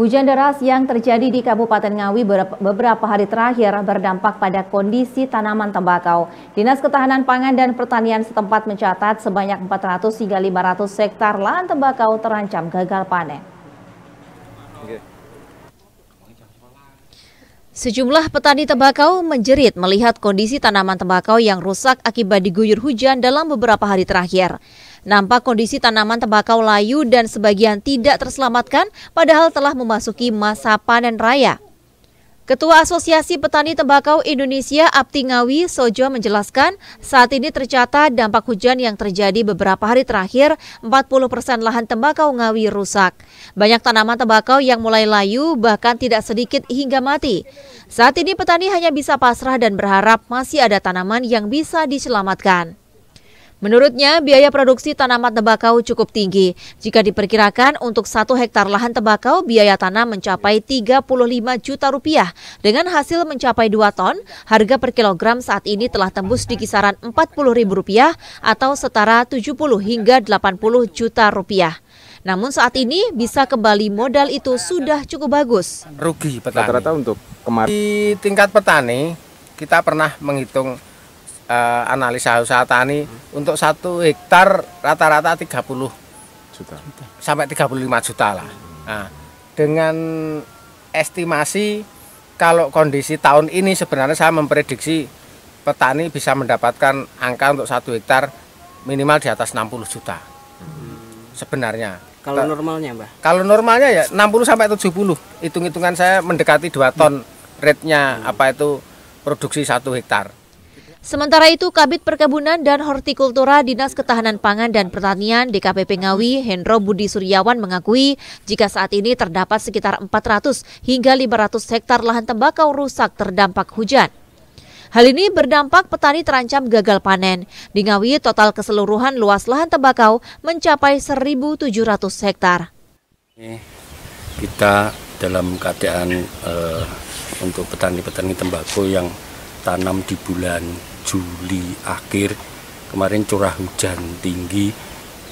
Hujan deras yang terjadi di Kabupaten Ngawi beberapa hari terakhir berdampak pada kondisi tanaman tembakau. Dinas Ketahanan Pangan dan Pertanian setempat mencatat sebanyak 400 hingga 500 hektar lahan tembakau terancam gagal panen. Sejumlah petani tembakau menjerit melihat kondisi tanaman tembakau yang rusak akibat diguyur hujan dalam beberapa hari terakhir. Nampak kondisi tanaman tembakau layu dan sebagian tidak terselamatkan padahal telah memasuki masa panen raya. Ketua Asosiasi Petani Tembakau Indonesia Apti Ngawi Sojo menjelaskan saat ini tercatat dampak hujan yang terjadi beberapa hari terakhir 40 persen lahan tembakau Ngawi rusak. Banyak tanaman tembakau yang mulai layu bahkan tidak sedikit hingga mati. Saat ini petani hanya bisa pasrah dan berharap masih ada tanaman yang bisa diselamatkan. Menurutnya, biaya produksi tanaman tembakau cukup tinggi. Jika diperkirakan untuk satu hektar lahan tembakau, biaya tanam mencapai 35 juta rupiah. Dengan hasil mencapai 2 ton, harga per kilogram saat ini telah tembus di kisaran 40 ribu rupiah atau setara 70 hingga 80 juta rupiah. Namun saat ini bisa kembali modal itu sudah cukup bagus. Rugi petani. Rata-rata untuk kemarin. Di tingkat petani kita pernah menghitung uh, analisa usaha tani hmm. untuk satu hektar rata-rata 30 juta sampai 35 juta lah. Hmm. Nah, dengan estimasi kalau kondisi tahun ini sebenarnya saya memprediksi petani bisa mendapatkan angka untuk satu hektar minimal di atas 60 juta. Hmm. Sebenarnya. Kalau normalnya, mbak Kalau normalnya ya 60 sampai 70. Hitung-hitungan saya mendekati 2 ton hmm. rate-nya hmm. apa itu produksi satu hektar. Sementara itu, Kabit Perkebunan dan Hortikultura Dinas Ketahanan Pangan dan Pertanian DKPP Ngawi, Hendro Budi Suryawan mengakui jika saat ini terdapat sekitar 400 hingga 500 hektar lahan tembakau rusak terdampak hujan. Hal ini berdampak petani terancam gagal panen. Di Ngawi, total keseluruhan luas lahan tembakau mencapai 1.700 hektar. Kita dalam keadaan uh, untuk petani-petani tembakau yang tanam di bulan Juli akhir kemarin curah hujan tinggi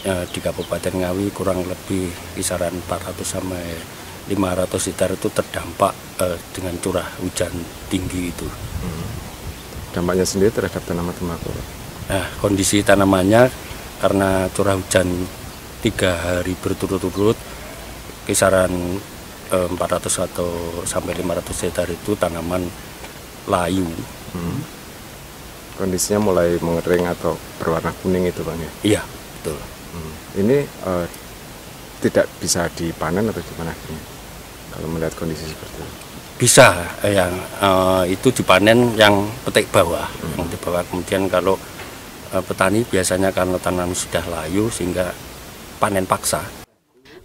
eh, di Kabupaten Ngawi kurang lebih kisaran 400 sampai 500 liter itu terdampak eh, dengan curah hujan tinggi itu. Hmm. Dampaknya sendiri terhadap tanaman tembakau. Nah, kondisi tanamannya karena curah hujan tiga hari berturut-turut kisaran eh, 400 atau sampai 500 hektar itu tanaman layu. Hmm kondisinya mulai mengering atau berwarna kuning itu bang ya? Iya, betul. Hmm. Ini uh, tidak bisa dipanen atau gimana Kalau melihat kondisi seperti itu? Bisa, eh, yang uh, itu dipanen yang petik bawah, hmm. yang di bawah. Kemudian kalau uh, petani biasanya karena tanam sudah layu sehingga panen paksa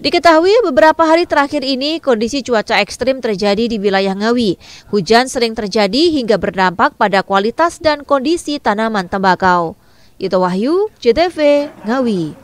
Diketahui beberapa hari terakhir ini kondisi cuaca ekstrim terjadi di wilayah Ngawi. Hujan sering terjadi hingga berdampak pada kualitas dan kondisi tanaman tembakau. Itu Wahyu, JTV, Ngawi.